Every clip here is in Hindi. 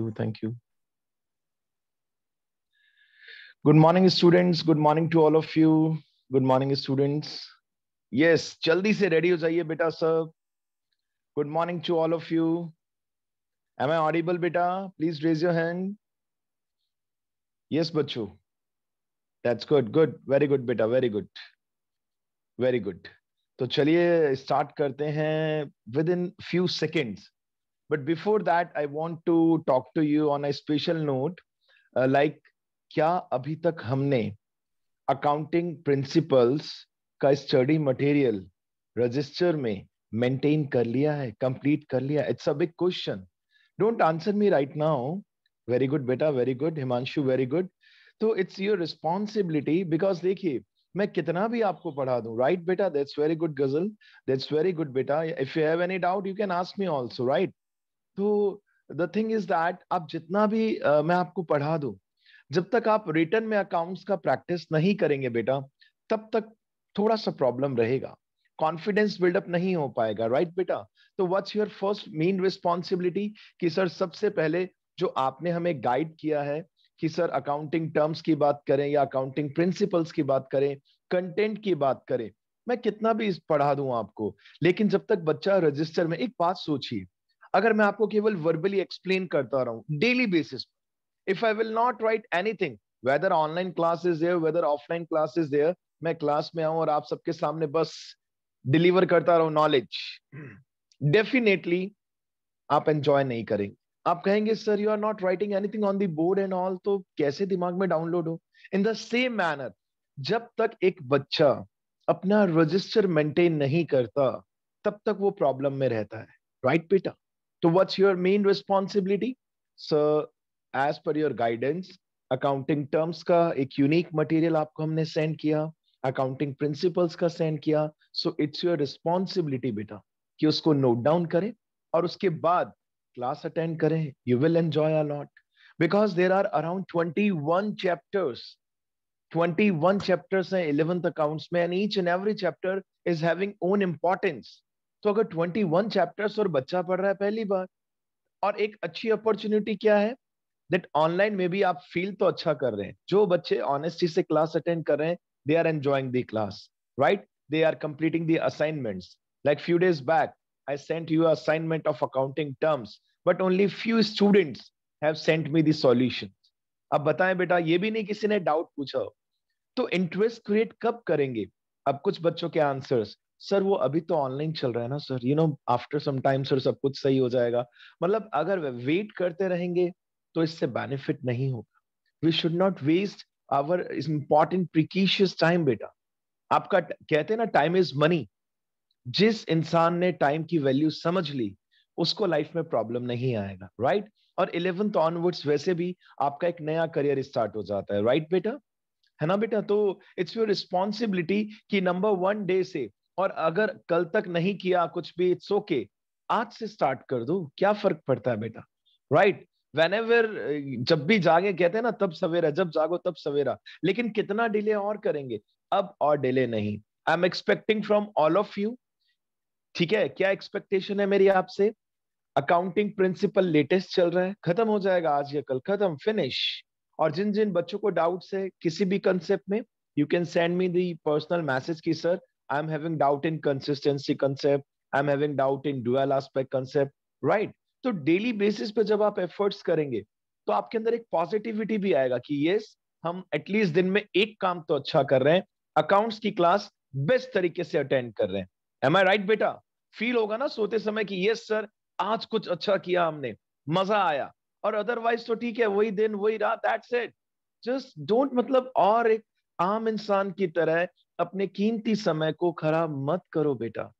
you thank you good morning students good morning to all of you good morning students yes jaldi se ready ho jaiye beta sir good morning to all of you am i audible beta please raise your hand yes bachcho that's good good very good beta very good very good तो चलिए स्टार्ट करते हैं with in few seconds but before that I want to talk to you on a special note like क्या अभी तक हमने अकाउंटिंग प्रिंसिपल्स का स्टडी मटेरियल रजिस्टर में मेंटेन कर लिया है कंप्लीट कर लिया it's a big question don't answer me right now very good बेटा very good Himanshu very good तो इट्स योर रिस्पॉन्सिबिलिटी बिकॉज देखिए मैं कितना भी आपको पढ़ा दूं राइट बेटा that's very good Ghazal that's very good बेटा if you have any doubt you can ask me also right तो द थिंग इज दैट आप जितना भी uh, मैं आपको पढ़ा दू जब तक आप रिटर्न में अकाउंट्स का प्रैक्टिस नहीं करेंगे बेटा तब तक थोड़ा सा प्रॉब्लम रहेगा कॉन्फिडेंस बिल्डअप नहीं हो पाएगा राइट right, बेटा तो what's your first main responsibility कि सर सबसे पहले जो आपने हमें गाइड किया है कि सर अकाउंटिंग टर्म्स की बात करें या अकाउंटिंग प्रिंसिपल्स की बात करें कंटेंट की बात करें मैं कितना भी पढ़ा दूं आपको लेकिन जब तक बच्चा रजिस्टर में एक बात सोचिए अगर मैं आपको केवल वर्बली एक्सप्लेन करता रहा daily basis if I will not write anything whether online class is there whether offline class is there मैं क्लास में आऊं और आप सबके सामने बस डिलीवर करता रहा नॉलेज डेफिनेटली आप एंजॉय नहीं करेंगे आप कहेंगे sir you are not writing anything on the board and all तो कैसे दिमाग में डाउनलोड हो इन द सेम मैनर जब तक एक बच्चा अपना रजिस्टर मेंटेन नहीं करता तब तक वो प्रॉब्लम में रहता है राइट right, बेटा So what's your main responsibility? So as per your guidance, accounting terms का एक यूनिक मटेरियल आपको हमने सेंड किया अकाउंटिंग प्रिंसिपल्स का सेंड किया सो इट्स योर रिस्पॉन्सिबिलिटी बेटा कि उसको नोट डाउन करें और उसके बाद क्लास अटेंड करें you will enjoy a lot because there are around twenty one chapters twenty one chapters हैं इलेवेंथ अकाउंट्स में and each and every chapter is having own importance तो अगर 21 चैप्टर्स और बच्चा पढ़ रहा है पहली बार और एक अच्छी अपॉर्चुनिटी क्या है दैट ऑनलाइन में भी आप फील तो अच्छा कर रहे हैं जो बच्चे ऑनेस्टी से क्लास अटेंड कर रहे हैं they are enjoying the class right they are completing the assignments like few days back I sent you assignment of accounting terms but only few students have sent me the solution अब बताएं बेटा ये भी नहीं किसी ने डाउट पूछा तो इंटरेस्ट क्रिएट कब करेंगे अब कुछ बच्चों के आंसर्स सर वो अभी तो ऑनलाइन चल रहा है ना sir you know after some time sir सब कुछ सही हो जाएगा मतलब अगर वेट करते रहेंगे तो इससे बेनिफिट नहीं होगा we should not waste our important precious time बेटा आपका कहते हैं ना टाइम इज मनी जिस इंसान ने टाइम की वैल्यू समझ ली उसको लाइफ में प्रॉब्लम नहीं आएगा राइट right? और इलेवेंथ ऑनवर्ड्स वैसे भी आपका एक नया करियर स्टार्ट हो जाता है राइट right, बेटा है ना बेटा तो इट्स योर रिस्पॉन्सिबिलिटी कि नंबर वन डे से और अगर कल तक नहीं किया कुछ भी इट्स ओके okay, आज से स्टार्ट कर दो क्या फर्क पड़ता है बेटा राइट वेन एवर जब भी जागे कहते हैं ना तब सवेरा जब जागो तब सवेरा लेकिन कितना डिले और करेंगे अब और डिले नहीं I am expecting from all of you ठीक है क्या एक्सपेक्टेशन है मेरी आपसे अकाउंटिंग प्रिंसिपल लेटेस्ट चल रहा है खत्म हो जाएगा आज या कल खत्म फिनिश और जिन जिन बच्चों को डाउट्स है किसी भी कंसेप्ट में you can send me the personal message की sir I'm having doubt in consistency concept. I'm having doubt in dual aspect concept. Right. तो डेली बेसिस पे जब आप एफर्ट्स करेंगे तो आपके अंदर एक पॉजिटिविटी भी आएगा कि यस हम एटलीस्ट दिन में एक काम तो अच्छा कर रहे हैं अकाउंट्स की क्लास बेस्ट तरीके से अटेंड कर रहे हैं एम आई राइट बेटा फील होगा ना सोते समय कि यस सर आज कुछ अच्छा किया हमने मजा आया और अदरवाइज तो ठीक है वही दिन वही रात दैट्स इट जस्ट डोंट मतलब और एक आम इंसान की तरह अपने कीमती समय को खराब मत करो बेटा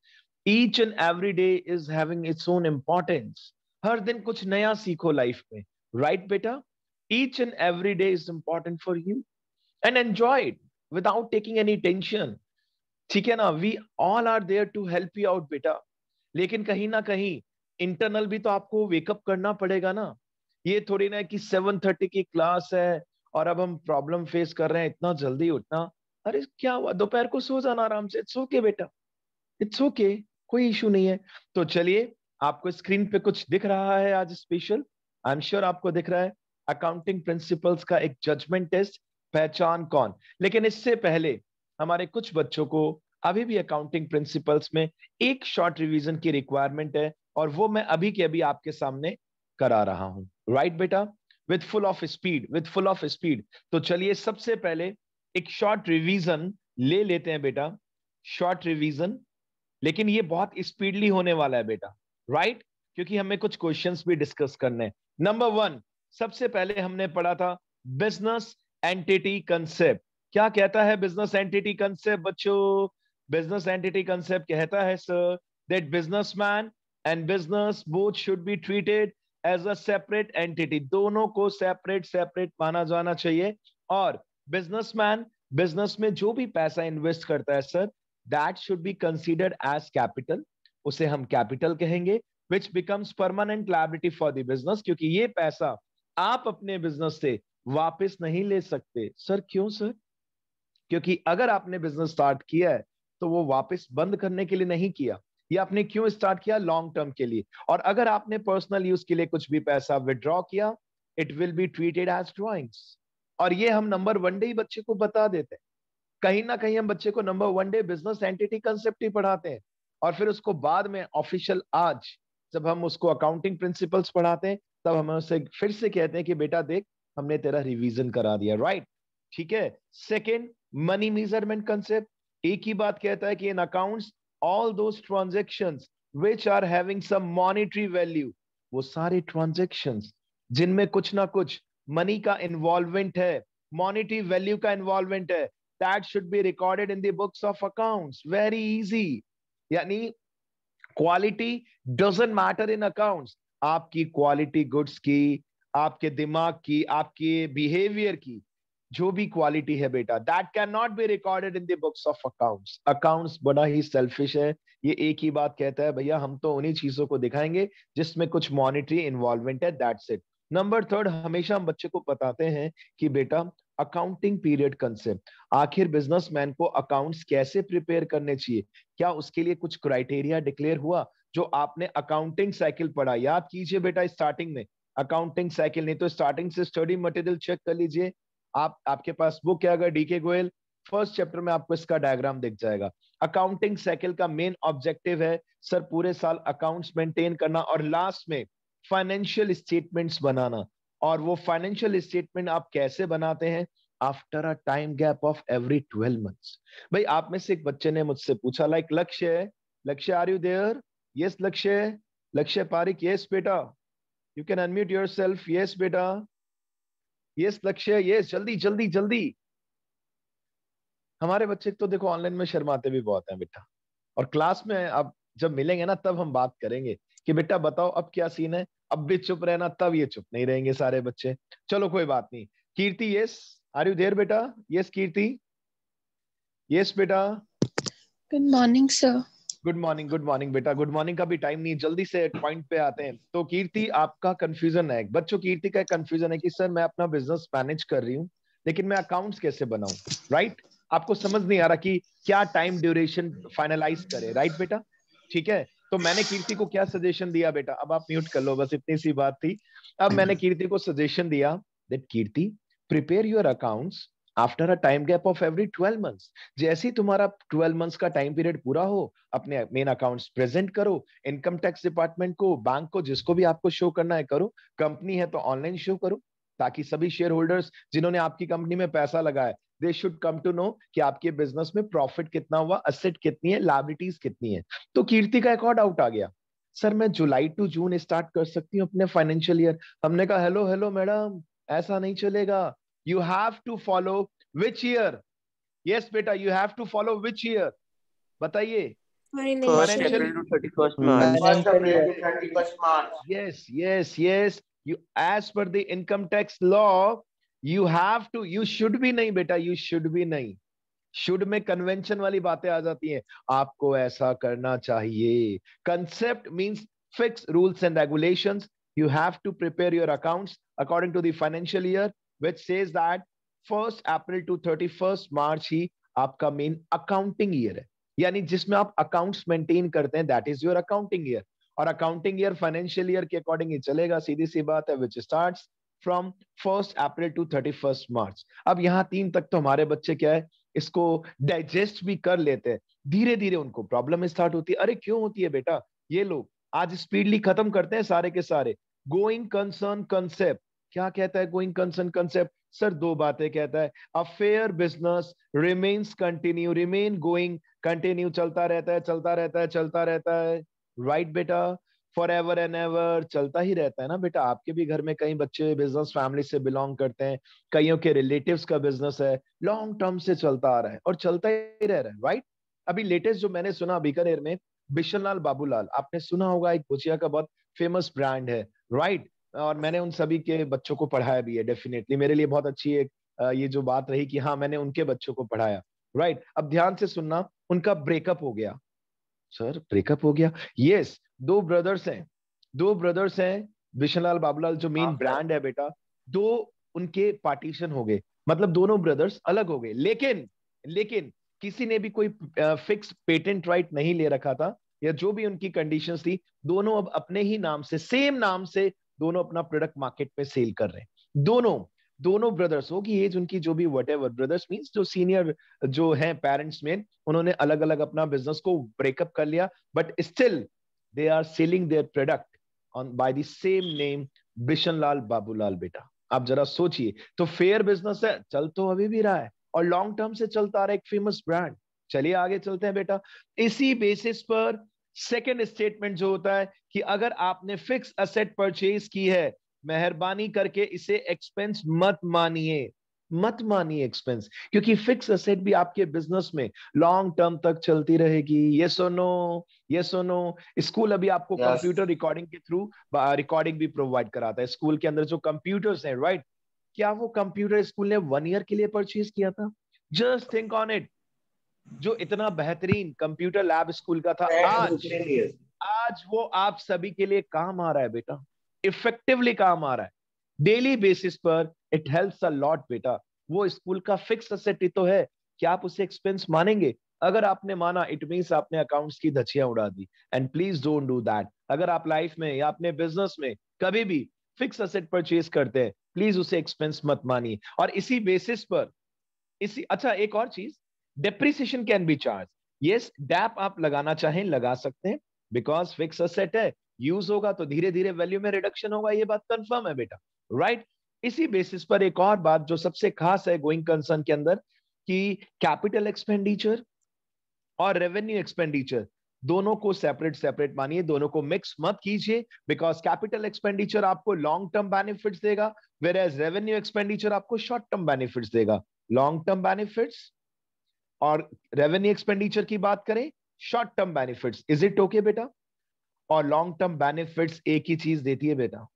each and every day is having its own importance हर दिन कुछ नया सीखो लाइफ में राइट right, बेटा each and every day is important for you and enjoy without taking any tension ठीक है ना we all are there to help you out बेटा लेकिन कहीं ना कहीं इंटरनल भी तो आपको वेकअप करना पड़ेगा ना ये थोड़ी ना कि सेवन थर्टी की क्लास है और अब हम प्रॉब्लम फेस कर रहे हैं इतना जल्दी उठना अरे क्या हुआ दोपहर को सो जाना आराम से इट्स ओके बेटा इट्स ओके कोई इशू नहीं है तो चलिए आपको स्क्रीन पे कुछ दिख रहा है आज स्पेशल आई एम श्योर आपको दिख रहा है अकाउंटिंग प्रिंसिपल्स का एक जजमेंट टेस्ट पहचान कौन लेकिन इससे पहले हमारे कुछ बच्चों को अभी भी अकाउंटिंग प्रिंसिपल्स में एक शॉर्ट रिवीजन की रिक्वायरमेंट है और वो मैं अभी के अभी आपके सामने करा रहा हूं राइट right, बेटा with full of speed with full of speed तो चलिए सबसे पहले एक शॉर्ट रिवीजन ले लेते हैं बेटा शॉर्ट रिवीजन लेकिन ये बहुत स्पीडली होने वाला है बेटा राइट right? क्योंकि हमें कुछ क्वेश्चंस भी डिस्कस करने हैं नंबर वन सबसे पहले हमने पढ़ा था बिजनेस एंटिटी कंसेप्ट क्या कहता है बिजनेस एंटिटी कंसेप्ट बच्चों बिजनेस एंटिटी कंसेप्ट कहता है sir that man and business both should be treated as a separate entity दोनों को सेपरेट सेपरेट माना जाना चाहिए और बिजनेसमैन बिजनेस में जो भी पैसा इन्वेस्ट करता है sir that should be considered as capital उसे हम कैपिटल कहेंगे which becomes permanent liability for the business क्योंकि ये पैसा आप अपने बिजनेस से वापस नहीं ले सकते सर क्यों सर क्योंकि अगर आपने बिजनेस स्टार्ट किया है तो वो वापस बंद करने के लिए नहीं किया ये आपने क्यों स्टार्ट किया लॉन्ग टर्म के लिए और अगर आपने पर्सनल यूज के लिए कुछ भी पैसा विद्रॉ किया it will be treated as drawings और ये हम नंबर वन डे ही बच्चे को बता देते हैं कहीं ना कहीं हम बच्चे को number one day business entity concept ही पढ़ाते हैं और फिर उसको बाद में ऑफिशियल आज जब हम उसको अकाउंटिंग प्रिंसिपल्स पढ़ाते हैं तब हम उसे फिर से कहते हैं कि बेटा देख हमने तेरा रिवीजन करा दिया राइट ठीक है सेकेंड मनी मेजरमेंट कंसेप्ट एक ही बात कहता है कि in accounts all those transaction which are having some monetary value वो सारे ट्रांजेक्शन जिनमें कुछ ना कुछ मनी का इन्वॉल्वमेंट है मॉनिटरी वैल्यू का इन्वॉल्वमेंट है that should be recorded in the books of accounts very easy यानी quality doesn't matter in accounts आपकी क्वालिटी गुड्स की आपके दिमाग की आपके बिहेवियर की जो भी क्वालिटी है बेटा that can not be recorded in the books of accounts accounts बड़ा ही सेल्फिश है ये एक ही बात कहता है भैया हम तो उन्हीं चीजों को दिखाएंगे जिसमें कुछ मॉनिटरी इन्वॉल्वमेंट है दैट्स इट नंबर थर्ड हमेशा हम बच्चे को बताते हैं कि बेटा अकाउंटिंग पीरियड कंसेप्ट आखिर बिजनेसमैन को अकाउंट्स कैसे प्रिपेयर करने चाहिए क्या उसके लिए कुछ क्राइटेरिया डिक्लेयर हुआ जो आपने अकाउंटिंग साइकिल पढ़ा याद कीजिए बेटा स्टार्टिंग में अकाउंटिंग साइकिल नहीं तो स्टार्टिंग से स्टडी मटेरियल चेक कर लीजिए आप आपके पास बुक है अगर डीके गोयल फर्स्ट चैप्टर में आपको इसका डायग्राम दिख जाएगा अकाउंटिंग साइकिल का मेन ऑब्जेक्टिव है सर पूरे साल अकाउंट्स मेंटेन करना और लास्ट में फाइनेंशियल स्टेटमेंट्स बनाना और वो फाइनेंशियल स्टेटमेंट आप कैसे बनाते हैं after a time gap of every twelve months भाई आप में से एक बच्चे ने मुझसे पूछा लाइक लक्ष्य लक्ष्य are you there yes Lakshya Lakshya Pareek yes बेटा you can unmute yourself yes बेटा यस लक्ष्य यस जल्दी जल्दी जल्दी हमारे बच्चे तो देखो ऑनलाइन में शर्माते भी बहुत हैं बेटा और क्लास में आप जब मिलेंगे ना तब हम बात करेंगे कि बेटा बताओ अब क्या सीन है अब भी चुप रहना तब ये चुप नहीं रहेंगे सारे बच्चे चलो कोई बात नहीं Kirti yes are you there बेटा यस कीर्ति यस बेटा good morning sir good morning good morning बेटा गुड मॉर्निंग का भी टाइम नहीं जल्दी से पॉइंट पे आते हैं तो कीर्ति आपका कंफ्यूजन है बच्चों कीर्ति का कंफ्यूजन है कि सर मैं अपना बिजनेस मैनेज कर रही हूँ लेकिन मैं अकाउंट्स कैसे बनाऊ राइट right? आपको समझ नहीं आ रहा कि क्या टाइम ड्यूरेशन फाइनलाइज करे राइट right, बेटा ठीक है तो मैंने कीर्ति को क्या सजेशन दिया बेटा अब आप म्यूट कर लो बस इतनी सी बात थी अब मैंने कीर्ति को सजेशन दिया that Kirti prepare your accounts after a time gap of every twelve months जैसे ही तुम्हारा ट्वेल्व मंथ्स का टाइम पीरियड पूरा हो अपने मेन अकाउंट्स प्रेजेंट करो इनकम टैक्स डिपार्टमेंट को बैंक को जिसको भी आपको शो करना है करो कंपनी है तो ऑनलाइन शो करो ताकि सभी शेयर होल्डर्स जिन्होंने आपकी कंपनी में पैसा लगाया they should come to know कि आपके बिजनेस में प्रॉफिट कितना हुआ असेट कितनी है लाइबिलिटीज कितनी है तो कीर्ति का एक और डाउट आ गया सर मैं जुलाई टू जून स्टार्ट कर सकती हूँ अपने फाइनेंशियल ईयर हमने कहा हेलो हेलो मैडम ऐसा नहीं चलेगा you have to follow which year yes बेटा you have to follow which year बताइए financial to March yes yes yes you as per the income tax law you have to you should be nahi beta you should be nahi should mein convention wali baatein aa jati hain aapko aisa karna chahiye concept means fix rules and regulations you have to prepare your accounts according to the financial year which says that 1st april to 31st march hi aapka main accounting year hai yani jisme aap accounts maintain karte hain that is your accounting year और अकाउंटिंग ईयर फाइनेंशियल ईयर के अकॉर्डिंग ही चलेगा सीधी सी बात है which start from first April to thirty first March अब यहाँ तीन तक तो हमारे बच्चे क्या है इसको डाइजेस्ट भी कर लेते हैं धीरे धीरे उनको प्रॉब्लम स्टार्ट होती है अरे क्यों होती है बेटा ये लोग आज स्पीडली खत्म करते हैं सारे के सारे गोइंग कंसर्न कंसेप्ट क्या कहता है गोइंग कंसर्न कंसेप्ट सर दो बातें कहता है affair business remains continue remain going continue चलता रहता है चलता रहता है चलता रहता है राइट बेटा फॉर एवर एंड एवर चलता ही रहता है ना बेटा आपके भी घर में कई बच्चे बिजनेस फैमिली से बिलोंग करते हैं कईयों के रिलेटिव्स का बिजनेस है लॉन्ग टर्म से चलता आ रहा है और चलता ही रह रहा है राइट अभी लेटेस्ट जो मैंने सुना बीकानेर में बिशनलाल बाबूलाल आपने सुना होगा एक भुजिया का बहुत फेमस ब्रांड है राइट और मैंने उन सभी के बच्चों को पढ़ाया भी है डेफिनेटली मेरे लिए बहुत अच्छी एक ये जो बात रही कि हाँ मैंने उनके बच्चों को पढ़ाया राइट अब ध्यान से सुनना उनका ब्रेकअप हो गया सर ब्रेकअप हो गया यस दो ब्रदर्स हैं दो ब्रदर्स हैं विश्वलाल बाबूलाल जो मेन ब्रांड हाँ, है बेटा दो उनके पार्टीशन हो गए मतलब दोनों ब्रदर्स अलग हो गए लेकिन लेकिन किसी ने भी कोई फिक्स पेटेंट राइट नहीं ले रखा था या जो भी उनकी कंडीशन थी दोनों अब अपने ही नाम से सेम नाम से दोनों अपना प्रोडक्ट मार्केट में सेल कर रहे हैं दोनों दोनों ब्रदर्स हो कि एज उनकी जो भी वट एवर ब्रदर्स मीन्स जो सीनियर जो है पेरेंट्स में उन्होंने अलग अलग अपना बिजनेस को ब्रेकअप कर लिया but still they are selling their product on by the same name Bishan Lal Babulal बेटा आप जरा सोचिए तो फेयर बिजनेस है चल तो अभी भी रहा है और लॉन्ग टर्म से चलता रहा है एक फेमस ब्रांड चलिए आगे चलते हैं बेटा इसी बेसिस पर सेकेंड स्टेटमेंट जो होता है कि अगर आपने फिक्स असेट परचेज की है मेहरबानी करके इसे एक्सपेंस मत मानिए मत मानिए एक्सपेंस क्योंकि फिक्स असेट भी आपके बिजनेस में लॉन्ग टर्म तक चलती रहेगी ये सुनो ये सुनो स्कूल अभी आपको कंप्यूटर yes. रिकॉर्डिंग के थ्रू रिकॉर्डिंग भी प्रोवाइड कराता है स्कूल के अंदर जो कंप्यूटर्स हैं राइट क्या वो कंप्यूटर स्कूल ने वन ईयर के लिए परचेज किया था जस्ट थिंक ऑन इट जो इतना बेहतरीन कंप्यूटर लैब स्कूल का था आज आज वो आप सभी के लिए काम आ रहा है बेटा इफेक्टिवली काम आ रहा है डेली बेसिस पर इट हेल्प्स अ लॉट बेटा वो स्कूल का फिक्स असेट ही तो है क्या आप उसे एक्सपेंस मानेंगे अगर आपने माना इट मीन्स आपने अकाउंट्स की धचिया उड़ा दी and please don't do that अगर आप लाइफ में या अपने बिजनेस में कभी भी फिक्स असेट परचेज करते हैं प्लीज उसे एक्सपेंस मत मानिए और इसी बेसिस पर इसी अच्छा एक और चीज depreciation can be charge yes dep आप लगाना चाहें लगा सकते हैं बिकॉज फिक्स असेट है यूज होगा तो धीरे धीरे वैल्यू में रिडक्शन होगा ये बात कंफर्म है बेटा राइट right? इसी बेसिस पर एक और बात जो सबसे खास है गोइंग कंसर्न के अंदर कि कैपिटल एक्सपेंडिचर और रेवेन्यू एक्सपेंडिचर दोनों को सेपरेट सेपरेट मानिए दोनों को मिक्स मत कीजिए बिकॉज कैपिटल एक्सपेंडिचर आपको लॉन्ग टर्म बेनिफिट देगा वेर एज रेवेन्यू एक्सपेंडिचर आपको शॉर्ट टर्म बेनिफिट देगा लॉन्ग टर्म बेनिफिट और रेवेन्यू एक्सपेंडिचर की बात करें short term benefit is it okay बेटा और लॉन्ग टर्म बेनिफिट्स एक ही चीज देती है बेटा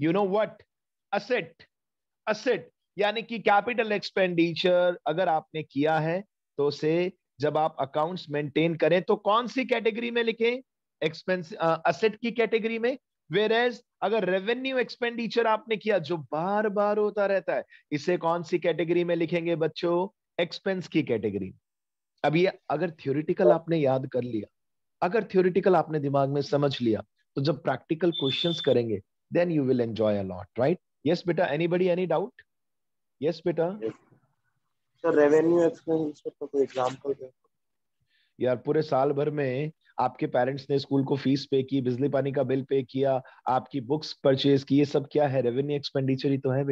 you know what asset asset यानी कि कैपिटल एक्सपेंडिचर अगर आपने किया है तो उसे जब आप अकाउंट्स मेंटेन करें तो कौन सी कैटेगरी में लिखें एक्सपेंस असेट की कैटेगरी में वेर एज अगर रेवेन्यू एक्सपेंडिचर आपने किया जो बार बार होता रहता है इसे कौन सी कैटेगरी में लिखेंगे बच्चों एक्सपेंस की कैटेगरी अब ये अगर थ्योरिटिकल आपने याद कर लिया अगर थियोरिटिकल आपने दिमाग में समझ लिया तो जब प्रैक्टिकल क्वेश्चंस करेंगे then you will enjoy a lot right yes बेटा एनीबॉडी एनी डाउट यस बेटा सर रेवेन्यू एक्सपेंस का कोई एग्जांपल यार पूरे साल भर में आपके पेरेंट्स ने स्कूल को फीस पे की बिजली पानी का बिल पे किया आपकी बुक्स परचेज की ये सब क्या है रेवेन्यू एक्सपेंडिचर ही तो है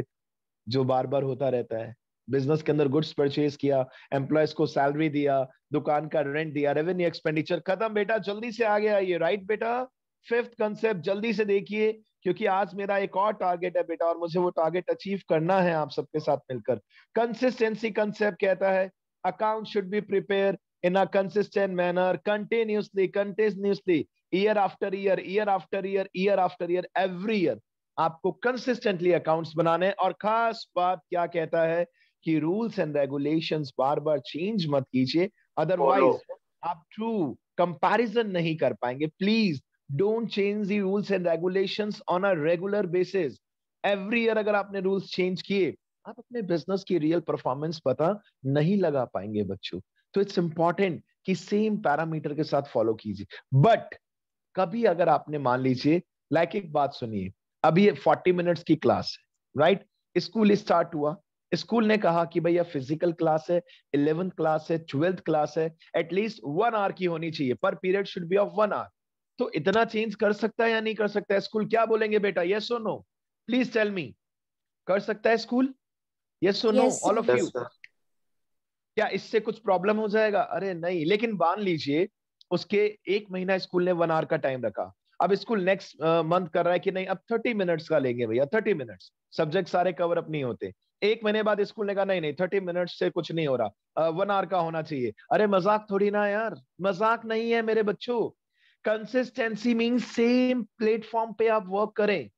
जो बार बार होता रहता है बिजनेस के अंदर गुड्स परचेज किया एम्प्लॉयज को सैलरी दिया दुकान का रेंट दिया रेवेन्यू एक्सपेंडिचर खत्म बेटा जल्दी से आ गया ये राइट बेटा फिफ्थ कंसेप्ट जल्दी से देखिए क्योंकि आज मेरा एक और टारगेट है बेटा और मुझे वो टारगेट अचीव करना है आप सबके साथ मिलकर कंसिस्टेंसी कंसेप्ट कहता है account should be prepare in a consistent manner continuously continuously year after year year after year year after year every year आपको कंसिस्टेंटली अकाउंट्स बनाने और खास बात क्या कहता है कि रूल्स एंड रेगुलेशंस बार बार चेंज मत कीजिए अदरवाइज आप ट्रू कंपैरिजन नहीं कर पाएंगे please don't change the rules and regulations on a regular basis every year अगर आपने रूल्स चेंज किए आप अपने बिजनेस की रियल परफॉर्मेंस पता नहीं लगा पाएंगे बच्चों तो इट्स इंपॉर्टेंट कि सेम पैरामीटर के साथ फॉलो कीजिए बट कभी अगर आपने मान लीजिए लाइक एक बात सुनिए अभी फोर्टी मिनट्स की क्लास है राइट स्कूल स्टार्ट हुआ स्कूल ने कहा कि भैया फिजिकल क्लास है इलेवेंथ क्लास है ट्वेल्थ क्लास है एटलीस्ट वन आवर की होनी चाहिए पर period should be of one hour तो इतना चेंज कर सकता है या नहीं कर सकता है स्कूल क्या बोलेंगे बेटा ये so no please tell me कर सकता है स्कूल ये so no all of you क्या इससे कुछ प्रॉब्लम हो जाएगा अरे नहीं लेकिन मान लीजिए उसके एक महीना स्कूल ने वन आवर का टाइम रखा अब स्कूल नेक्स्ट मंथ कर रहा है कि नहीं अब थर्टी मिनट्स का लेंगे भैया थर्टी मिनट्स सब्जेक्ट सारे कवर अप नहीं होते एक महीने बाद स्कूल ने कहा नहीं नहीं थर्टी मिनट्स से कुछ नहीं हो रहा वन आवर का होना चाहिए अरे मजाक थोड़ी ना यार मजाक नहीं है मेरे बच्चों कंसिस्टेंसी मीन सेम प्लेटफॉर्म पे आप वर्क करें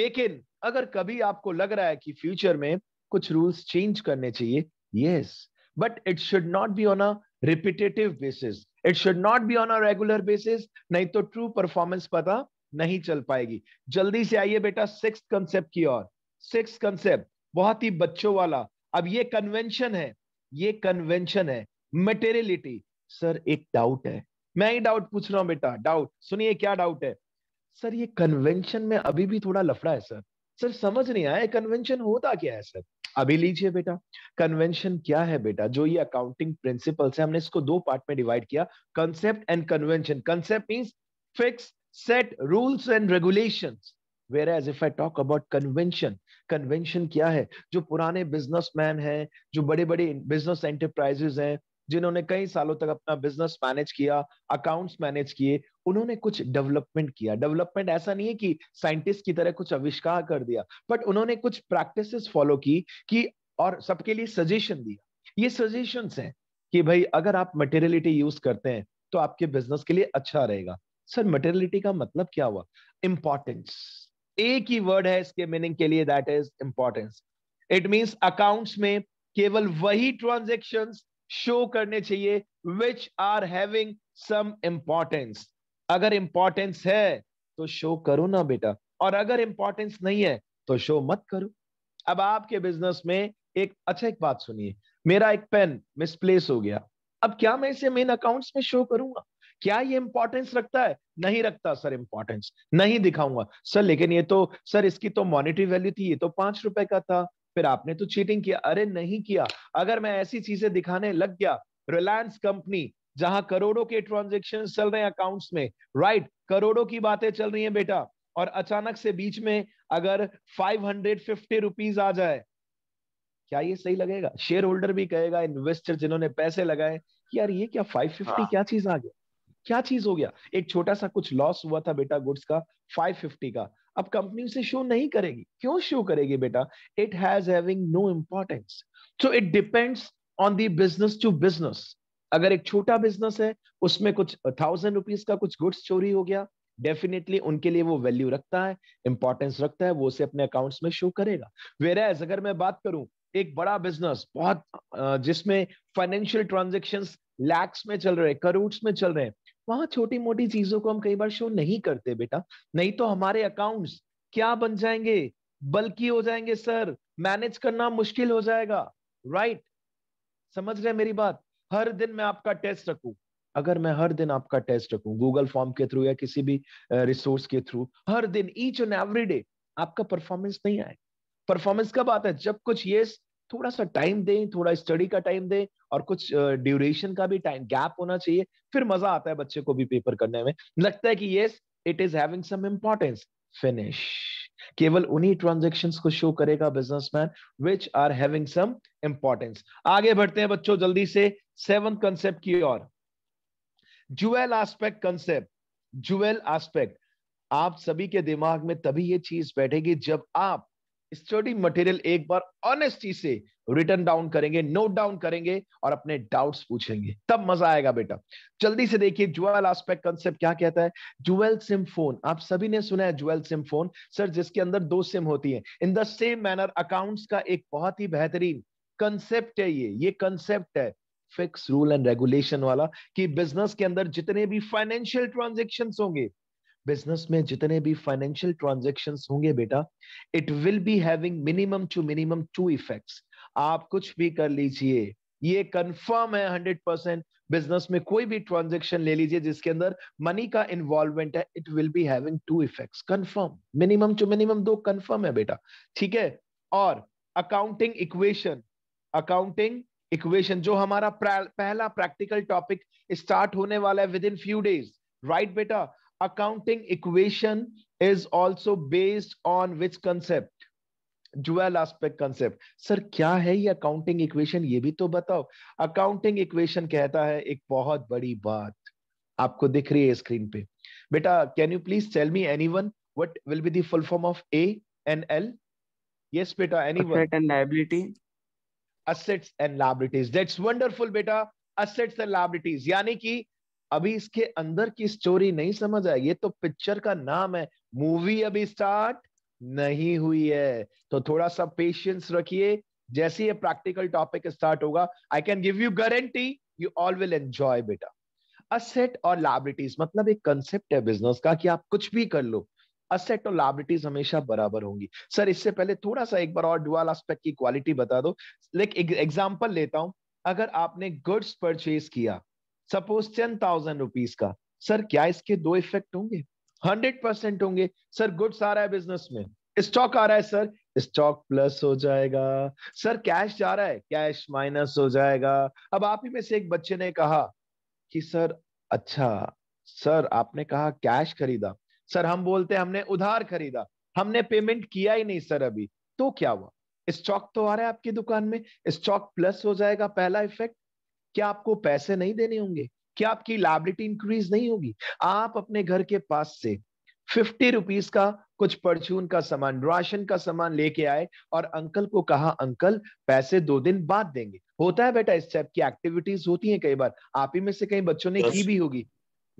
लेकिन अगर कभी आपको लग रहा है कि फ्यूचर में कुछ रूल्स चेंज करने चाहिए yes but it should not be on a repetitive basis it should not be on a regular basis नहीं तो ट्रू परफॉर्मेंस पता नहीं चल पाएगी जल्दी से आइए बेटा सिक्स कंसेप्ट की ओर सिक्स कंसेप्ट बहुत ही बच्चों वाला अब ये कन्वेंशन है ये कन्वेंशन है मटेरियलिटी सर एक डाउट है मैं ही डाउट पूछ रहा हूं बेटा डाउट सुनिए क्या डाउट है सर ये कन्वेंशन में अभी भी थोड़ा लफड़ा है सर सर समझ नहीं आया कन्वेंशन होता क्या है सर अभी लीजिए बेटा कन्वेंशन क्या है बेटा जो ये अकाउंटिंग प्रिंसिपल्स है हमने इसको दो पार्ट में डिवाइड किया concept and convention concept mean fix set rules and regulation whereas if I talk about convention convention क्या है जो पुराने बिजनेसमैन हैं जो बड़े बड़े बिजनेस एंटरप्राइजेस हैं जिन्होंने कई सालों तक अपना बिजनेस मैनेज किया अकाउंट्स मैनेज किए उन्होंने कुछ डेवलपमेंट किया डेवलपमेंट ऐसा नहीं है कि साइंटिस्ट की तरह कुछ आविष्कार कर दिया बट उन्होंने कुछ प्रैक्टिस फॉलो की कि और सबके लिए सजेशन दिया ये सजेशन है कि भाई अगर आप मटेरियलिटी यूज करते हैं तो आपके बिजनेस के लिए अच्छा रहेगा सर मटेरियलिटी का मतलब क्या हुआ इंपॉर्टेंस एक ही वर्ड है इसके मीनिंग के लिए that is importance it means accounts में केवल वही ट्रांजेक्शन शो करने चाहिए which are having some importance अगर इंपॉर्टेंस है तो शो करो ना बेटा और अगर इंपॉर्टेंस नहीं है तो शो मत करो अब आपके बिजनेस में एक अच्छा एक बात सुनिए मेरा एक पेन मिसप्लेस हो गया अब क्या मैं इसे मेन अकाउंट्स में शो करूंगा क्या ये इंपॉर्टेंस रखता है नहीं रखता सर इंपॉर्टेंस नहीं दिखाऊंगा सर लेकिन ये तो सर इसकी तो मॉनिटरी वैल्यू थी ये तो पांच रुपए का था फिर आपने तो चीटिंग किया अरे नहीं किया अगर मैं ऐसी चीजें दिखाने लग गया रिलायंस कंपनी जहां करोड़ों के ट्रांजेक्शन चल रहे हैं अकाउंट्स में राइट right? करोड़ों की बातें चल रही हैं बेटा और अचानक से बीच में अगर फाइव हंड्रेड फिफ्टी रुपीज आ जाए क्या ये सही लगेगा शेयर होल्डर भी कहेगा इन्वेस्टर जिन्होंने पैसे लगाए यार ये क्या फाइव हाँ। फिफ्टी क्या चीज आ गया क्या चीज हो गया एक छोटा सा कुछ लॉस हुआ था बेटा गुड्स का फाइव फिफ्टी का अब कंपनी उसे शो नहीं करेगी क्यों शो करेगी बेटा it has having no importance so it depends on the business to business अगर एक छोटा बिजनेस है उसमें कुछ थाउजेंड रुपीज का कुछ गुड्स चोरी हो गया डेफिनेटली उनके लिए वो वैल्यू रखता है इंपॉर्टेंस रखता है वो उसे अपने अकाउंट्स में शो करेगा वेर एज अगर मैं बात करूं एक बड़ा बिजनेस बहुत जिसमें फाइनेंशियल ट्रांजेक्शन लैक्स में चल रहे करोड़ में चल रहे हैं वहां छोटी मोटी चीजों को हम कई बार शो नहीं करते बेटा नहीं तो हमारे अकाउंट्स क्या बन जाएंगे बल्कि हो जाएंगे सर मैनेज करना मुश्किल हो जाएगा राइट right? समझ रहे मेरी बात हर दिन मैं आपका टेस्ट रखू अगर मैं हर दिन आपका टेस्ट रखू गूगल फॉर्म के थ्रू या किसी भी रिसोर्स के थ्रू हर दिन ईच एंड एवरी डे आपका परफॉर्मेंस नहीं आए परफॉर्मेंस कब आता है जब कुछ ये थोड़ा सा टाइम दें थोड़ा स्टडी का टाइम दें और कुछ ड्यूरेशन का भी टाइम गैप होना चाहिए फिर मजा आता है बच्चे को भी पेपर करने में लगता है कि yes it is having some importance finish केवल उन्हीं ट्रांजेक्शन को शो करेगा businessman which are having some importance आगे बढ़ते हैं बच्चों जल्दी से सेवन कंसेप्ट की ओर dual aspect concept dual aspect आप सभी के दिमाग में तभी ये चीज बैठेगी जब आप स्टडी मटेरियल एक बार ऑनेस्टी से रिटर्न डाउन करेंगे नोट डाउन करेंगे और अपने डाउट्स पूछेंगे तब मजा आएगा बेटा जल्दी से देखिए ज्वेल एस्पेक्ट कंसेप्ट क्या कहता है ज्वेल सिम फोन आप सभी ने सुना है ज्वेल सिम फोन सर जिसके अंदर दो सिम होती है in the same manner accounts का एक बहुत ही बेहतरीन कंसेप्ट है ये ये कंसेप्ट है फिक्स रूल एंड रेगुलेशन वाला कि बिजनेस के अंदर जितने भी फाइनेंशियल ट्रांजेक्शन होंगे बिजनेस में जितने भी फाइनेंशियल ट्रांजेक्शन होंगे बेटा it will be having minimum two minimum two effects आप कुछ भी कर लीजिए ये कंफर्म है हंड्रेड परसेंट बिजनेस में कोई भी ट्रांजेक्शन ले लीजिए जिसके अंदर मनी का इन्वॉल्वमेंट है it will be having two effects confirm minimum two minimum दो कंफर्म है बेटा ठीक है और अकाउंटिंग इक्वेशन अकाउंटिंग इक्वेशन जो हमारा पहला प्रैक्टिकल टॉपिक स्टार्ट होने वाला है with in few days right बेटा accounting equation is also based on which concept dual aspect concept sir क्या है ये अकाउंटिंग इक्वेशन ये भी तो बताओ अकाउंटिंग इक्वेशन कहता है एक बहुत बड़ी बात आपको दिख रही है स्क्रीन पे बेटा can you please tell me anyone what will be the full form of A and L yes बेटा anyone asset and liability assets and liabilities that's wonderful beta assets and liabilities यानी कि अभी इसके अंदर की स्टोरी नहीं समझ आई ये तो पिक्चर का नाम है मूवी अभी स्टार्ट नहीं हुई है तो थोड़ा सा पेशेंस रखिए जैसे ये प्रैक्टिकल टॉपिक स्टार्ट होगा I can give you guarantee you all will enjoy बेटा असेट और लाइब्रिटीज मतलब एक कंसेप्ट है बिजनेस का कि आप कुछ भी कर लो असेट और लाइब्रिटीज हमेशा बराबर होंगी सर इससे पहले थोड़ा सा एक बार और डुअल एस्पेक्ट की क्वालिटी बता दो लाइक एग्जांपल लेता हूं अगर आपने गुड्स परचेज किया सपोज टेन थाउजेंड रुपीज का सर क्या इसके दो इफेक्ट होंगे हंड्रेड परसेंट होंगे सर गुड्स आ रहा है बिजनेस में स्टॉक आ रहा है सर स्टॉक प्लस हो जाएगा सर कैश जा रहा है कैश माइनस हो जाएगा अब आप ही में से एक बच्चे ने कहा कि सर अच्छा सर आपने कहा कैश खरीदा सर हम बोलते हैं हमने उधार खरीदा हमने पेमेंट किया ही नहीं सर अभी तो क्या हुआ स्टॉक तो आ रहा है आपकी दुकान में स्टॉक प्लस हो जाएगा पहला इफेक्ट क्या आपको पैसे नहीं देने होंगे क्या आपकी लाइबिलिटी इंक्रीज नहीं होगी आप अपने घर के पास से फिफ्टी रुपीज का कुछ परचून का सामान राशन का सामान लेके आए और अंकल को कहा अंकल पैसे दो दिन बाद देंगे होता है बेटा इस टाइप की एक्टिविटीज होती हैं कई बार आप ही में से कई बच्चों ने की भी होगी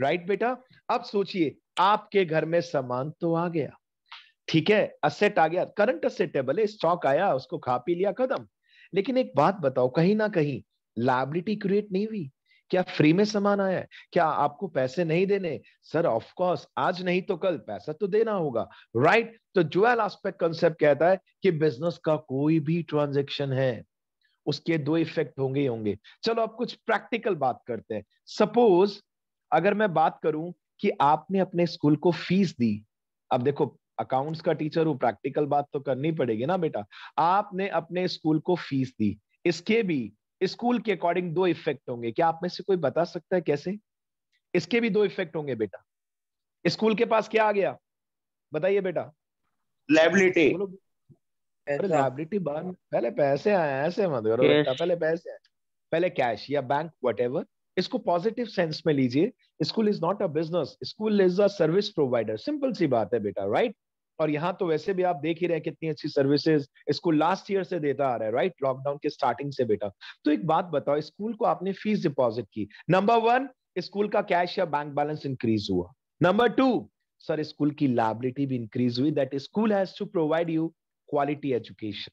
राइट बेटा अब सोचिए आपके घर में सामान तो आ गया ठीक है असेट आ गया करंट असेट है भले स्टॉक आया उसको खा पी लिया कदम लेकिन एक बात बताओ कहीं ना कहीं लाइबिलिटी क्रिएट नहीं हुई क्या फ्री में सामान आया है क्या आपको पैसे नहीं देने सर ऑफ कोर्स आज नहीं तो कल पैसा तो देना होगा राइट right? तो जुएल एस्पेक्ट कंसेप्ट कहता है कि बिजनेस का कोई भी ट्रांजेक्शन है उसके दो इफेक्ट होंगे ही होंगे चलो अब कुछ प्रैक्टिकल बात करते हैं सपोज अगर मैं बात करूं कि आपने अपने स्कूल को फीस दी अब देखो अकाउंट्स का टीचर हूं प्रैक्टिकल बात तो करनी पड़ेगी ना बेटा आपने अपने स्कूल को फीस दी इसके भी स्कूल के अकॉर्डिंग दो इफेक्ट होंगे क्या आप में से कोई बता सकता है कैसे इसके भी दो इफेक्ट होंगे बेटा स्कूल के पास क्या आ गया बताइए बेटा लाइबिलिटी लाइबिलिटी बार पहले पैसे आए ऐसे मत करो बेटा पहले पैसे आए पहले कैश या बैंक वट इसको पॉजिटिव सेंस में लीजिए school is not a business school is a service provider simple सी बात है बेटा राइट right? और यहाँ तो वैसे भी आप देख ही रहे कितनी अच्छी सर्विसेज स्कूल लास्ट ईयर से देता आ रहा है राइट लॉकडाउन के स्टार्टिंग से बेटा तो एक बात बताओ स्कूल को आपने फीस डिपॉजिट की नंबर वन स्कूल का कैश या बैंक बैलेंस इंक्रीज हुआ नंबर टू सर स्कूल की लाइबिलिटी भी इंक्रीज हुई that school has to provide you quality education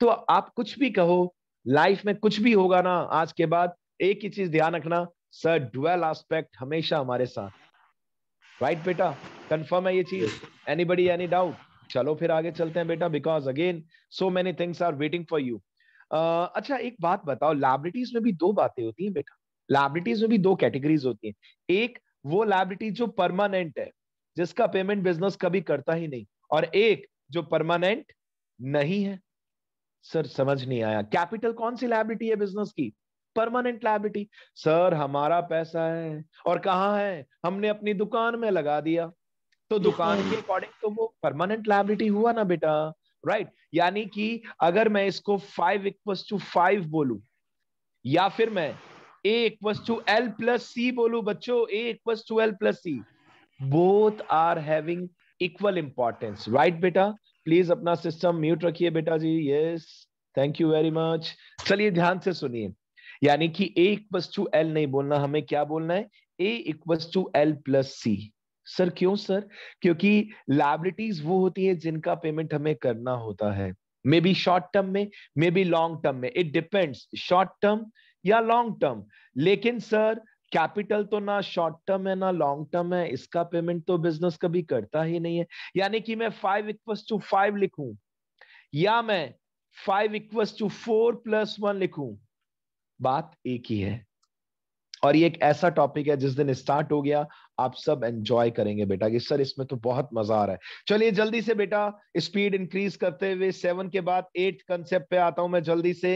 तो आप कुछ भी कहो लाइफ में कुछ भी होगा ना आज के बाद एक ही चीज ध्यान रखना सर ड्वेल एस्पेक्ट हमेशा हमारे साथ राइट बेटा कंफर्म है ये चीज एनीबडी एनी डाउट चलो फिर आगे चलते हैं बेटा because again so many things are waiting for you अच्छा एक बात बताओ लैबरिटीज में भी दो बातें होती हैं बेटा लैबरिटीज में भी दो कैटेगरीज होती हैं एक वो लैबोरेटरी जो परमानेंट है जिसका पेमेंट बिजनेस कभी करता ही नहीं और एक जो परमानेंट नहीं है सर समझ नहीं आया कैपिटल कौन सी लैबरिटी है बिजनेस की परमानेंट लाइबिलिटी सर हमारा पैसा है और कहा है हमने अपनी दुकान में लगा दिया तो दुकान के अकॉर्डिंग तो वो परमानेंट लाइबिलिटी हुआ ना बेटा राइट right? यानी कि अगर मैं इसको फाइव इक्वस टू फाइव बोलू या फिर मैं A equals to L plus C बोलू बच्चों A equals to L plus C both are having equal importance right बेटा प्लीज अपना सिस्टम म्यूट रखिए बेटा जी yes thank you very much चलिए ध्यान से सुनिए यानी कि ए इक्वस टू एल नहीं बोलना हमें क्या बोलना है A equals to L plus C sir क्यों सर क्योंकि लाइबिलिटीज वो होती है जिनका पेमेंट हमें करना होता है मे बी शॉर्ट टर्म में मे बी लॉन्ग टर्म में इट डिपेंड्स शॉर्ट टर्म या लॉन्ग टर्म लेकिन सर कैपिटल तो ना शॉर्ट टर्म है ना लॉन्ग टर्म है इसका पेमेंट तो बिजनेस कभी करता ही नहीं है यानी कि मैं फाइव इक्वस टू फाइव लिखू या मैं five equals to four plus one लिखू बात एक ही है और ये एक ऐसा टॉपिक है जिस दिन स्टार्ट हो गया आप सब एंजॉय करेंगे बेटा कि सर इसमें तो बहुत मजा आ रहा है चलिए जल्दी से बेटा स्पीड इंक्रीज करते हुए सेवन के बाद एट कंसेप्ट पे आता हूं मैं जल्दी say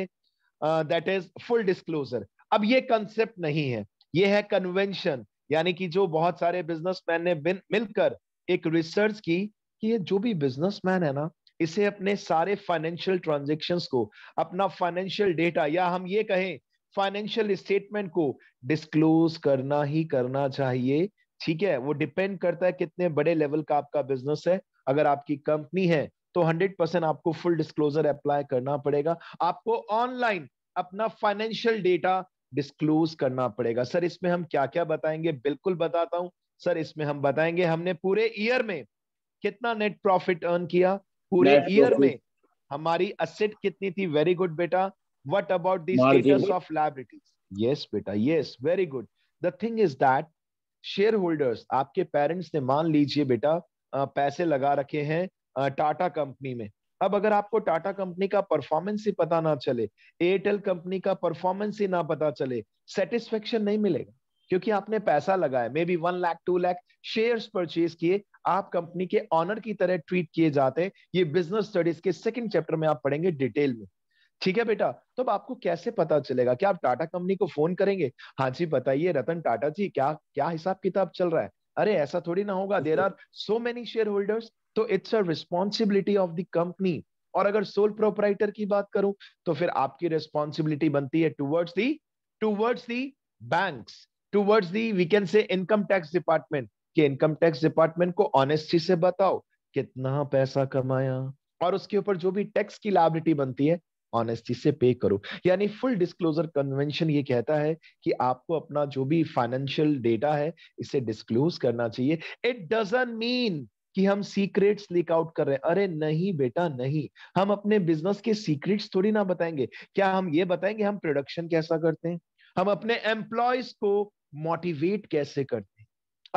that is full disclosure अब ये कंसेप्ट नहीं है ये है कन्वेंशन यानी कि जो बहुत सारे बिजनेसमैन ने मिलकर एक रिसर्च की कि ये जो भी बिजनेसमैन है ना इसे अपने सारे फाइनेंशियल ट्रांजेक्शन को अपना फाइनेंशियल डेटा या हम ये कहें फाइनेंशियल स्टेटमेंट को डिस्क्लोज करना ही करना चाहिए ठीक है वो डिपेंड करता है कितने बड़े लेवल का आपका बिजनेस है अगर आपकी कंपनी है तो 100 परसेंट आपको फुल डिस्क्लोजर अप्लाई करना पड़ेगा आपको ऑनलाइन अपना फाइनेंशियल डेटा डिस्क्लोज करना पड़ेगा सर इसमें हम क्या क्या बताएंगे बिल्कुल बताता हूं सर इसमें हम बताएंगे हमने पूरे ईयर में कितना नेट प्रॉफिट अर्न किया पूरे ईयर में हमारी असेट कितनी थी वेरी गुड बेटा what about the status of liabilities yes beta yes very good the thing is that shareholders आपके पेरेंट्स ने मान लीजिए बेटा पैसे लगा रखे हैं टाटा कंपनी में अब अगर आपको टाटा कंपनी का परफॉर्मेंस ही पता ना चले एयरटेल कंपनी का परफॉर्मेंस ही ना पता चले सेटिस्फेक्शन नहीं मिलेगा क्योंकि आपने पैसा लगाया may B one lakh two lakh shares purchase किए आप कंपनी के ऑनर की तरह ट्रीट किए जाते हैं ये बिजनेस स्टडीज के सेकंड चैप्टर में आप पढ़ेंगे डिटेल में ठीक है बेटा तो अब आपको कैसे पता चलेगा क्या आप टाटा कंपनी को फोन करेंगे हाँ जी बताइए रतन टाटा जी क्या क्या हिसाब किताब चल रहा है अरे ऐसा थोड़ी ना होगा there are so many shareholders तो it's a responsibility of the company और अगर सोल प्रोपराइटर की बात करूं तो फिर आपकी रिस्पॉन्सिबिलिटी बनती है towards the towards the bank towards the we can say income tax department कि इनकम टैक्स डिपार्टमेंट को ऑनेस्टी से बताओ कितना पैसा कमाया और उसके ऊपर जो भी टैक्स की लाइबिलिटी बनती है ऑनेस्टी से पे करो यानी फुल डिस्क्लोजर कन्वेंशन ये कहता है कि आपको अपना जो भी फाइनेंशियल डेटा है इसे डिस्क्लोज करना चाहिए इट डजन मीन कि हम सीक्रेट्स लीक आउट कर रहे हैं अरे नहीं बेटा नहीं हम अपने बिजनेस के सीक्रेट्स थोड़ी ना बताएंगे क्या हम ये बताएंगे हम प्रोडक्शन कैसा करते हैं हम अपने एम्प्लॉयज को मोटिवेट कैसे करते हैं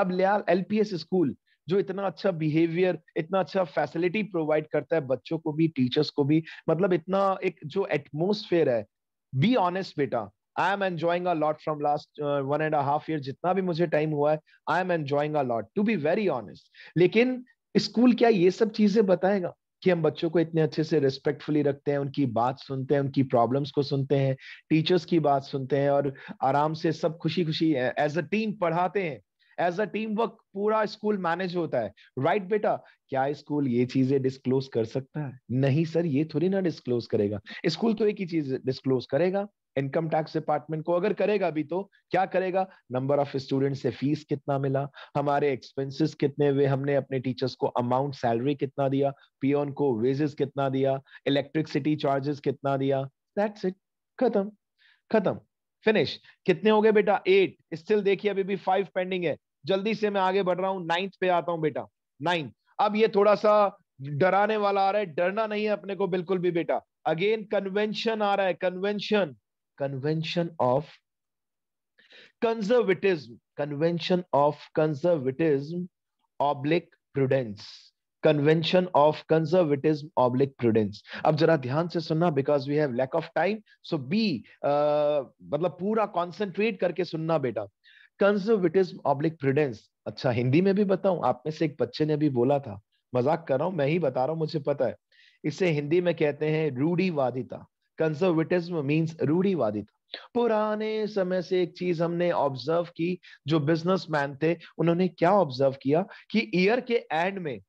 अब लिया एलपीएस स्कूल जो इतना अच्छा बिहेवियर इतना अच्छा फैसिलिटी प्रोवाइड करता है बच्चों को भी टीचर्स को भी मतलब इतना एक जो एटमोसफेयर है बी ऑनेस्ट बेटा I am enjoying a lot from last one and half year जितना भी मुझे टाइम हुआ है I am enjoying a lot to be very honest लेकिन स्कूल क्या ये सब चीजें बताएगा कि हम बच्चों को इतने अच्छे से रिस्पेक्टफुली रखते हैं उनकी बात सुनते हैं उनकी प्रॉब्लम्स को सुनते हैं टीचर्स की बात सुनते हैं और आराम से सब खुशी खुशी एज अ टीम पढ़ाते हैं एज अ टीम वर्क पूरा स्कूल मैनेज होता है राइट right, बेटा क्या स्कूल ये चीजें डिस्क्लोज कर सकता है नहीं सर ये थोड़ी ना डिस्क्लोज करेगा स्कूल तो एक ही चीज डिस्क्लोज करेगा इनकम टैक्स डिपार्टमेंट को अगर करेगा भी तो क्या करेगा नंबर ऑफ स्टूडेंट से फीस कितना मिला हमारे एक्सपेंसेस कितने हुए हमने अपने टीचर्स को अमाउंट सैलरी कितना दिया पीओन को वेजेस कितना दिया इलेक्ट्रिसिटी चार्जेस कितना दिया दैट्स इट खत्म खत्म फिनिश कितने हो गए बेटा एट स्टिल देखिए अभी भी फाइव पेंडिंग है जल्दी से मैं आगे बढ़ रहा हूँ नाइन्थ पे आता हूँ बेटा नाइन्थ अब ये थोड़ा सा डराने वाला आ रहा है डरना नहीं है अपने को बिल्कुल भी बेटा अगेन कन्वेंशन आ रहा है convention convention of conservatism convention of conservatism oblique prudence convention of conservatism oblique prudence अब जरा ध्यान से सुनना because we have lack of time so be मतलब पूरा कॉन्सेंट्रेट करके सुनना बेटा कंजर्वेटिज ऑब्लिक प्रिडेंस अच्छा हिंदी में भी बताऊं आप में से एक बच्चे ने भी बोला था मजाक कर रहा हूं मैं ही बता रहा हूं मुझे पता है इसे हिंदी में कहते हैं रूढ़ीवादिता कंजर्वेटिज्म मींस रूढ़ीवादिता पुराने समय से एक चीज हमने ऑब्जर्व की जो बिजनेसमैन थे उन्होंने क्या ऑब्जर्व किया कि ईयर के एंड में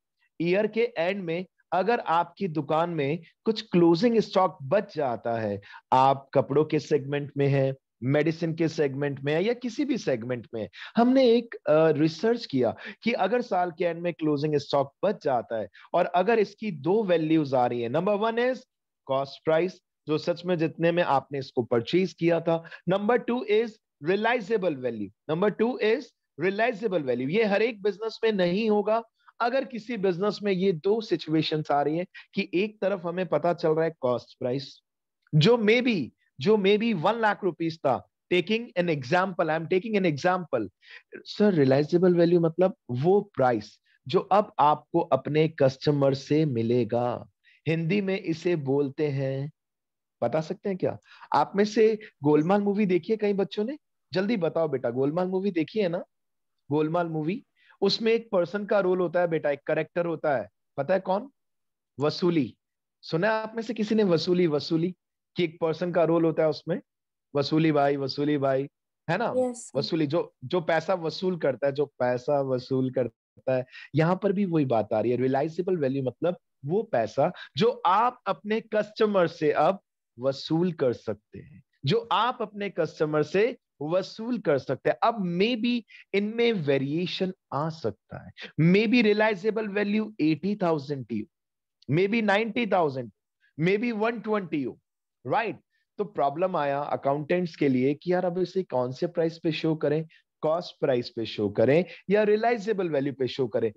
ईयर के एंड में अगर आपकी दुकान में कुछ क्लोजिंग स्टॉक बच जाता है आप कपड़ों के सेगमेंट में हैं मेडिसिन के सेगमेंट में है या किसी भी सेगमेंट में हमने एक रिसर्च किया कि अगर साल के एंड में क्लोजिंग स्टॉक बच जाता है और अगर इसकी दो वैल्यूज आ रही है number one is cost price जो सच में जितने में आपने इसको परचेज किया था number two is realisable value number two is realisable value ये हर एक बिजनेस में नहीं होगा अगर किसी बिजनेस में ये दो सिचुएशंस आ रही है कि एक तरफ हमें पता चल रहा है कॉस्ट प्राइस जो मे बी जो may be one lakh rupees था taking an example I am taking an example sir realisable value मतलब वो प्राइस जो अब आपको अपने कस्टमर से मिलेगा हिंदी में इसे बोलते हैं बता सकते हैं क्या आप में से गोलमाल मूवी देखी है कई बच्चों ने जल्दी बताओ बेटा गोलमाल मूवी देखी है ना गोलमाल मूवी उसमें एक पर्सन का रोल होता है बेटा एक करेक्टर होता है पता है कौन वसूली सुना आप में से किसी ने वसूली वसूली कि एक पर्सन का रोल होता है उसमें वसूली भाई वसूली भाई है ना yes. वसूली जो जो पैसा वसूल करता है जो पैसा वसूल करता है यहाँ पर भी वही बात आ रही है रिलायसेबल वैल्यू मतलब वो पैसा जो आप अपने कस्टमर से अब वसूल कर सकते हैं जो आप अपने कस्टमर से वसूल कर सकते हैं अब मे बी इनमें वेरिएशन आ सकता है maybe realisable value eighty thousand टी maybe ninety thousand may be one twenty you right right. तो प्रॉब्लम आया अकाउंटेंट्स के लिए कि यार अब इसे कौन से प्राइस पे शो करें कॉस्ट प्राइस पे शो करें या रिलाइजेबल वैल्यू पे शो करें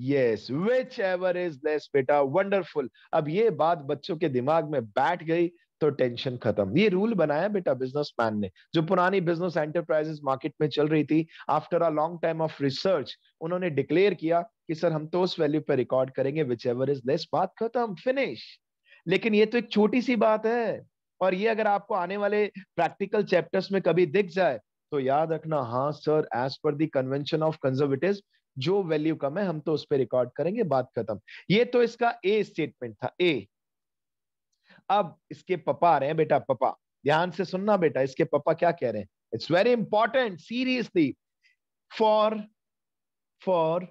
yes whichever is less बेटा वंडरफुल अब ये बात बच्चों के दिमाग में बैठ गई तो टेंशन खत्म ये रूल बनाया बेटा बिजनेसमैन ने जो पुरानी बिजनेस एंटरप्राइजेस मार्केट में चल रही थी after a long time of research उन्होंने डिक्लेयर किया कि सर हम तो उस वैल्यू पे रिकॉर्ड करेंगे विच एवर इज लेस बात खत्म फिनिश लेकिन ये तो एक छोटी सी बात है और ये अगर आपको आने वाले प्रैक्टिकल चैप्टर्स में कभी दिख जाए तो याद रखना हाँ सर एज पर दी कन्वेंशन ऑफ कंजर्वेटिव जो वैल्यू कम है हम तो उस पर रिकॉर्ड करेंगे बात खत्म ये तो इसका ए स्टेटमेंट था ए अब इसके पापा आ रहे हैं बेटा पापा ध्यान से सुनना बेटा इसके पापा क्या कह रहे हैं it's very important seriously for for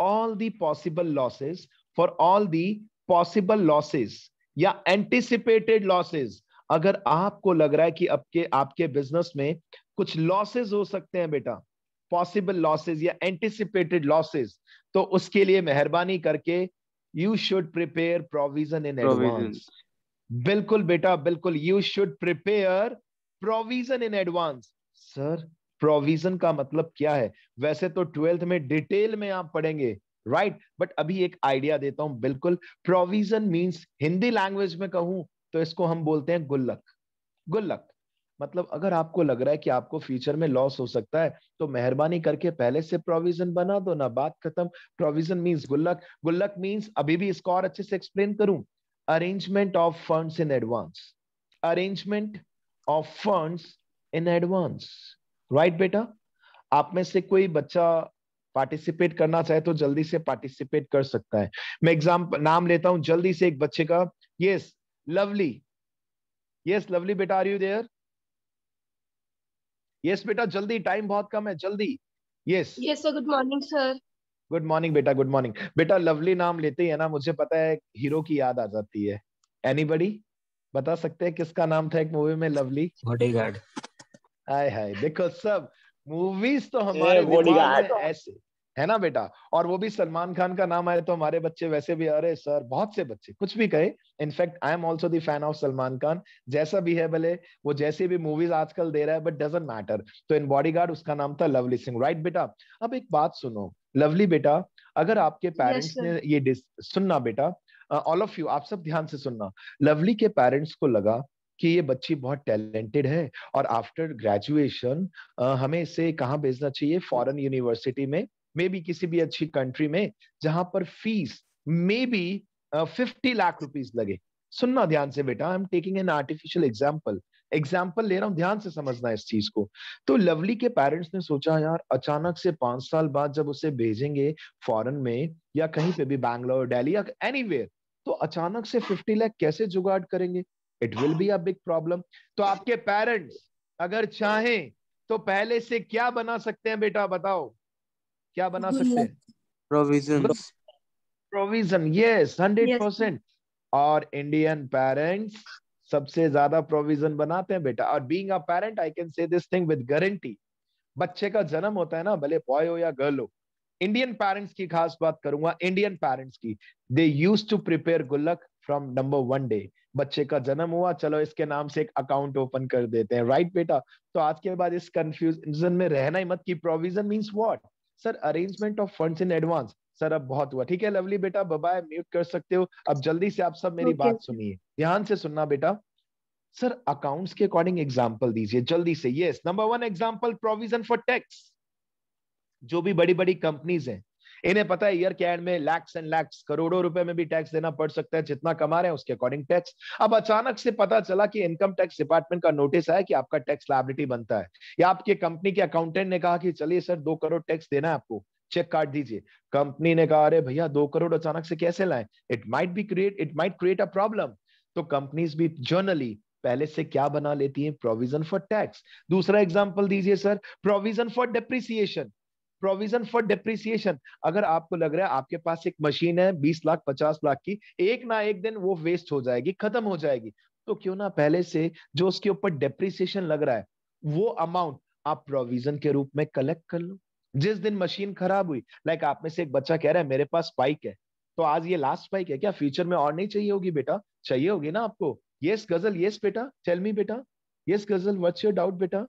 all the possible losses for all the possible losses या एंटीसिपेटेड लॉसेज अगर आपको लग रहा है कि आपके आपके बिजनेस में कुछ लॉसेज हो सकते हैं बेटा पॉसिबल लॉसेज या एंटीसिपेटेड लॉसेज तो उसके लिए मेहरबानी करके you should prepare provision in advance बिल्कुल बेटा बिल्कुल you should prepare provision in advance sir provision का मतलब क्या है वैसे तो ट्वेल्थ में डिटेल में आप पढ़ेंगे राइट right? बट अभी एक आइडिया देता हूं बिल्कुल प्रोविजन मींस हिंदी लैंग्वेज में कहूं तो इसको हम बोलते हैं गुल्लक गुल्लक मतलब अगर आपको लग रहा है कि आपको फ्यूचर में लॉस हो सकता है तो मेहरबानी करके पहले से प्रोविजन बना दो ना बात खत्म प्रोविजन मींस गुल्लक गुल्लक मींस अभी भी इसको और अच्छे से एक्सप्लेन करूं arrangement of funds in advance arrangement of funds in advance right बेटा आप में से कोई बच्चा पार्टिसिपेट करना चाहे तो जल्दी से पार्टिसिपेट कर सकता है मैं एग्जाम नाम लेता हूं जल्दी से एक बच्चे का यस लवली यस लवली बेटा आर यू देयर यस बेटा जल्दी टाइम बहुत कम है जल्दी yes yes sir good morning sir good morning बेटा गुड मॉर्निंग बेटा लवली नाम लेते ही है ना मुझे पता है हीरो की याद आ जाती है एनीबडी बता सकते हैं किसका नाम था एक मूवी में लवली बॉडीगार्ड हाय हाय देखो सब मूवीज तो हमारे ऐसे है ना बेटा और वो भी सलमान खान का नाम आए तो हमारे बच्चे वैसे भी अरे सर बहुत से बच्चे कुछ भी कहे in fact I am also the fan of Salman Khan जैसा भी है भले वो जैसे भी मूवीज आजकल दे रहा है बट डजेंट मैटर तो इन बॉडी उसका नाम था लवली सिंह राइट बेटा अब एक बात सुनो लवली बेटा अगर आपके पेरेंट्स yes, ने ये सुनना बेटा ऑल ऑफ यू आप सब ध्यान से सुनना लवली के पेरेंट्स को लगा कि ये बच्ची बहुत टैलेंटेड है और आफ्टर ग्रेजुएशन हमें इसे कहाँ भेजना चाहिए फॉरेन यूनिवर्सिटी में मे बी किसी भी अच्छी कंट्री में जहां पर fees maybe fifty lakh rupees लगे सुनना ध्यान से बेटा I am taking an artificial example example ले रहा हूँ ध्यान से समझना इस चीज को तो लवली के पेरेंट्स ने सोचा यार अचानक से पांच साल बाद जब उसे भेजेंगे फॉरन में या कहीं पे भी बैंगलोर डेली या एनी तो अचानक से फिफ्टी लाख कैसे जुगाड़ करेंगे it will be a big problem तो आपके पेरेंट्स अगर चाहें तो पहले से क्या बना सकते हैं बेटा बताओ क्या बना सकते हैं provision provision yes hundred percent और इंडियन पेरेंट्स सबसे ज्यादा प्रोविजन बनाते हैं बेटा और being a parent I can say this thing with guarantee बच्चे का जन्म होता है ना भले बॉय हो या गर्ल हो इंडियन पेरेंट्स की खास बात करूंगा इंडियन पेरेंट्स की दे यूज टू प्रिपेयर गुल्लक फ्रॉम नंबर वन डे बच्चे का जन्म हुआ चलो इसके नाम से एक अकाउंट ओपन कर देते हैं राइट बेटा तो आज के बाद इस कंफ्यूजन में रहना ही मत की provision means what sir arrangement of funds in advance sir अब बहुत हुआ ठीक है लवली बेटा बबाय म्यूट कर सकते हो अब जल्दी से आप सब मेरी okay. बात सुनिए ध्यान से सुनना बेटा सर अकाउंट्स के अकॉर्डिंग एग्जांपल दीजिए जल्दी से yes number one example provision for tax जो भी बड़ी बड़ी कंपनीज हैं इन्हें पता है ईयर के एंड में लैक्स एंड लैक्स करोड़ों रुपए में भी टैक्स देना पड़ सकता है जितना कमा रहे हैं उसके अकॉर्डिंग टैक्स अब अचानक से पता चला कि इनकम टैक्स डिपार्टमेंट का नोटिस आया कि आपका टैक्स लाइबिलिटी बनता है या आपके कंपनी के अकाउंटेंट ने कहा कि चलिए सर दो करोड़ टैक्स देना है आपको चेक काट दीजिए कंपनी ने कहा अरे भैया दो करोड़ अचानक से कैसे लाए it might be create it might create a problem तो कंपनीज भी जर्नली पहले से क्या बना लेती है प्रोविजन फॉर टैक्स दूसरा एग्जाम्पल दीजिए sir provision for depreciation provision for depreciation अगर आपको लग रहा है आपके पास एक मशीन है बीस लाख पचास लाख की एक ना एक दिन वो वेस्ट हो जाएगी खत्म हो जाएगी तो क्यों ना पहले से जो उसके ऊपर डेप्रिसिएशन लग रहा है वो अमाउंट आप प्रोविजन के रूप में कलेक्ट कर लो जिस दिन मशीन खराब हुई लाइक आप में से एक बच्चा कह रहा है मेरे पास बाइक है तो आज ये लास्ट बाइक है क्या फ्यूचर में और नहीं चाहिए होगी बेटा चाहिए होगी ना आपको यस गजल यस बेटा टेल मी बेटा यस गजल व्हाट्स योर डाउट बेटा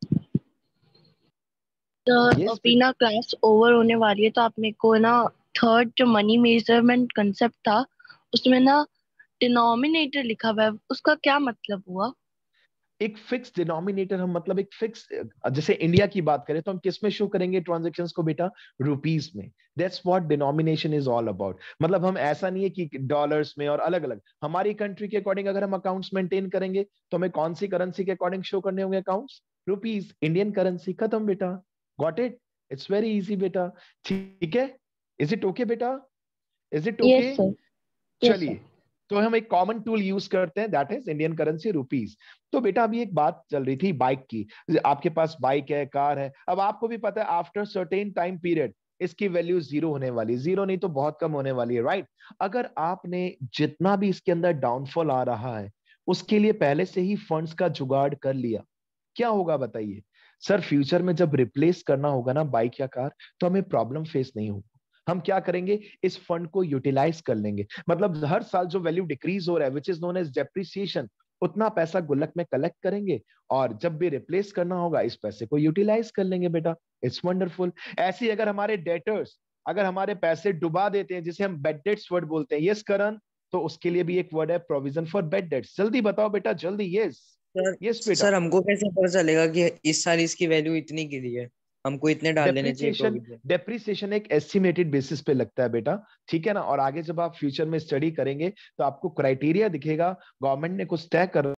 बिना क्लास ओवर होने वाली है तो आप मेरे को ना थर्ड जो मनी मेजरमेंट कंसेप्ट था उसमें ना डिनोमिनेटर लिखा हुआ है उसका क्या मतलब हुआ एक फिक्स डिनोमिनेटर हम मतलब एक फिक्स जैसे इंडिया की बात करें तो हम किस में शो करेंगे ट्रांजेक्शन्स को बेटा रुपीस में that's what denomination is all about मतलब हम ऐसा नहीं है कि डॉलर्स में और अलग अलग हमारी कंट्री के अकॉर्डिंग अगर हम अकाउंट्स मेंटेन करेंगे तो हमें कौन सी करेंसी के अकॉर्डिंग शो करने होंगे अकाउंट्स रुपीज इंडियन करेंसी खत्म बेटा got it it's very easy बेटा ठीक है इज इट ओके बेटा इज इट ओके चलिए तो हम एक कॉमन टूल यूज करते हैं that is Indian currency rupees तो बेटा अभी एक बात चल रही थी बाइक की आपके पास बाइक है कार है अब आपको भी पता है आफ्टर सर्टेन टाइम पीरियड इसकी वैल्यू जीरो होने वाली जीरो नहीं तो बहुत कम होने वाली है राइट अगर आपने जितना भी इसके अंदर डाउनफॉल आ रहा है उसके लिए पहले से ही फंड्स का जुगाड़ कर लिया क्या होगा बताइए सर फ्यूचर में जब रिप्लेस करना होगा ना बाइक या कार तो हमें प्रॉब्लम फेस नहीं होगा हम क्या करेंगे इस फंड को यूटिलाइज कर लेंगे मतलब हर साल जो वैल्यू डिक्रीज हो रहा है which is known as depreciation उतना पैसा गुल्लक में कलेक्ट करेंगे और जब भी रिप्लेस करना होगा इस पैसे को यूटिलाइज कर लेंगे बेटा इट्स वंडरफुल ऐसी अगर हमारे डेटर्स अगर हमारे पैसे डुबा देते हैं जिसे हम बेड डेट्स वर्ड बोलते हैं यस करण तो उसके लिए भी एक वर्ड है प्रोविजन फॉर बेड डेट्स जल्दी बताओ बेटा जल्दी यस सर यस बेटा सर हमको कैसे पता चलेगा कि इस साल इसकी वैल्यू इतनी की है हमको इतने डाल देने चाहिए डेप्रिसिएशन एक एस्टिमेटेड बेसिस पे लगता है बेटा ठीक है ना और आगे जब आप फ्यूचर में स्टडी करेंगे तो आपको क्राइटेरिया दिखेगा गवर्नमेंट ने कुछ तय कर